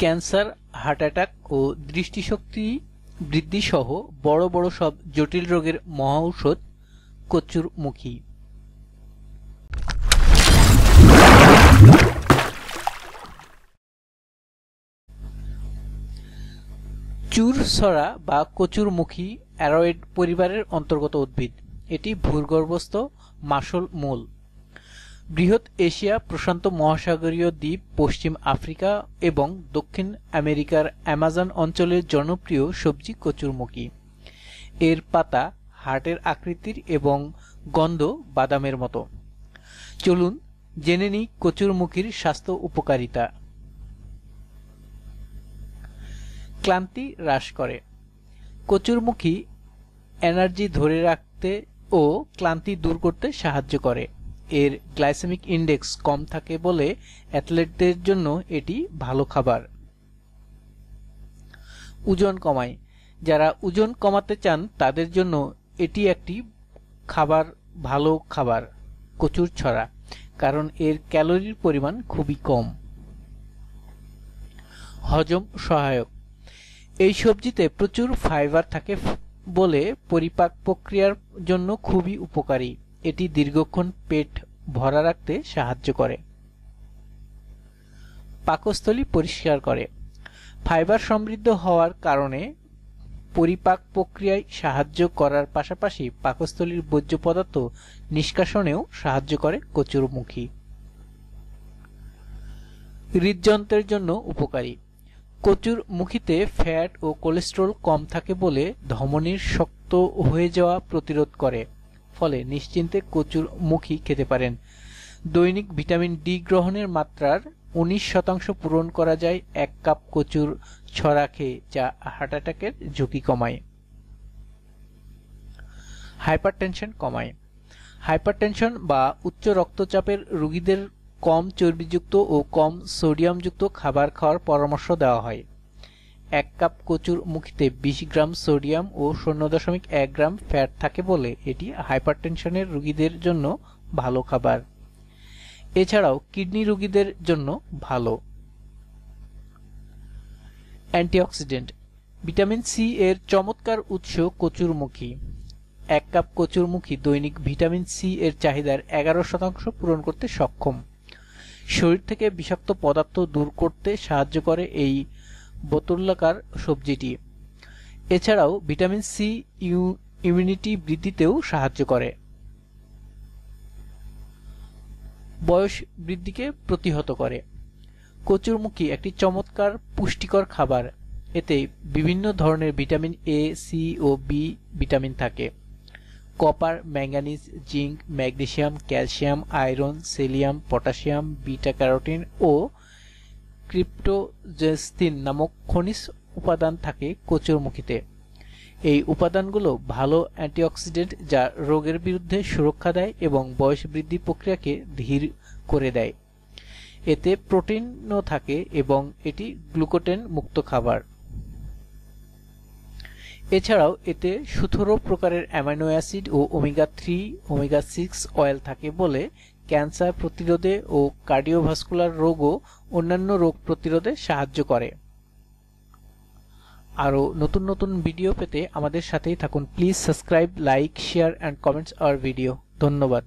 cancer heart attack ও দৃষ্টিশক্তি বৃদ্ধিসহ বড় বড় সব জটিল রোগের মহা ঔষধ কচুরমুখী চুর সরা বা কচুরমুখী অ্যারয়েড পরিবারের অন্তর্গত উদ্ভিদ এটি ভূগর্ভস্থ মাসল মূল বৃহৎ এশিয়া প্রশান্ত মহাসাগরীয় দ্বীপ পশ্চিম আফ্রিকা এবং দক্ষিণ আমেরিকার অ্যামাজন অঞ্চলের জনপ্রিয় সবজি কচুরমুখী এর পাতা হার্টের আকৃতির এবং গন্ধ বাদামের মতো চলুন জেনে নিই কচুরমুখীর স্বাস্থ্য উপকারিতা ক্লান্তি হ্রাস করে কচুরমুখী এনার্জি ধরে রাখতে ও ক্লান্তি দূর করতে সাহায্য করে এর গ্লাইসেমিক ইন্ডেক্স কম থাকে বলে অ্যাথলেটদের জন্য এটি ভালো খাবার ওজন কমায় যারা ওজন কমাতে চান তাদের জন্য এটি একটি খাবার ভালো খাবার কচুর ছড়া কারণ এর ক্যালোরির পরিমাণ খুবই কম হজম সহায়ক এই সবজিতে প্রচুর ফাইবার থাকে বলে পরিপাক প্রক্রিয়ার জন্য খুবই উপকারী এটি দীর্ঘক্ষণ পেট ভরা রাখতে সাহায্য করে পাকস্থলী পরিষ্কার করে ফাইবার সমৃদ্ধ হওয়ার কারণে পরিপাক প্রক্রিয়ায় সাহায্য করার পাশাপাশি পাকস্থলীর বর্জ্য পদার্থ নিষ্কাশনেও সাহায্য করে কচুরমুখী হৃদযন্ত্রের জন্য উপকারী কচুর মুখিতে ফ্যাট ও কোলেস্ট্রল কম থাকে বলে ধমনির শক্ত হয়ে যাওয়া প্রতিরোধ করে ফলে নিশ্চিন্তে কচুর মুখি খেতে পারেন দৈনিক ভিটামিন ডি গ্রহণের মাত্রার উনিশ শতাংশ পূরণ করা যায় এক কাপ কচুর ছড়া খেয়ে যা হার্ট অ্যাটাকের ঝুঁকি কমায় হাইপারটেনশন কমায় হাইপারটেনশন বা উচ্চ রক্তচাপের রোগীদের কম চর্বিযুক্ত ও কম সোডিয়ামযুক্ত খাবার খাওয়ার পরামর্শ দেওয়া হয় এক কাপ কচুর মুখিতে বিশ গ্রাম সোডিয়াম ও শূন্য দশমিক এক গ্রাম ফ্যাট থাকে বলে এটি হাইপারটেনশনের রুগীদের জন্য ভালো খাবার এছাড়াও কিডনি রোগীদের জন্য ভালো অ্যান্টিঅক্সিডেন্ট ভিটামিন সি এর চমৎকার উৎস কচুরমুখী এক কাপ কচুরমুখী দৈনিক ভিটামিন সি এর চাহিদার এগারো শতাংশ পূরণ করতে সক্ষম শরীর থেকে বিষাক্ত পদার্থ দূর করতে সাহায্য করে এই বোতলাকার সবজিটি এছাড়াও ভিটামিন সি ইমিউনিটি বৃদ্ধিতেও সাহায্য করে বয়স বৃদ্ধিকে প্রতিহত করে কচুরমুখী একটি চমৎকার পুষ্টিকর খাবার এতে বিভিন্ন ধরনের ভিটামিন এ সি ও বি ভিটামিন থাকে copper manganese zinc magnesium calcium iron সেলিয়াম পটাশিয়াম বিটা ক্যারোটিন ও ক্রিপ্টোজেস্তিন নামক খনিজ উপাদান থাকে কচুরমুখীতে এই উপাদানগুলো ভালো অ্যান্টিঅক্সিডেন্ট যা রোগের বিরুদ্ধে সুরক্ষা দেয় এবং বয়স বৃদ্ধি প্রক্রিয়াকে ধীর করে দেয় এতে প্রোটিনও থাকে এবং এটি গ্লুকোটেন মুক্ত খাবার এছাড়াও এতে সতেরো প্রকারের অ্যামাইনো অ্যাসিড ও omega three omega six oil থাকে বলে ক্যান্সার প্রতিরোধে ও কার্ডিওভাস্কুলার রোগও অন্যান্য রোগ প্রতিরোধে সাহায্য করে আরও নতুন নতুন ভিডিও পেতে আমাদের সাথেই থাকুন please subscribe like share and comments our video ধন্যবাদ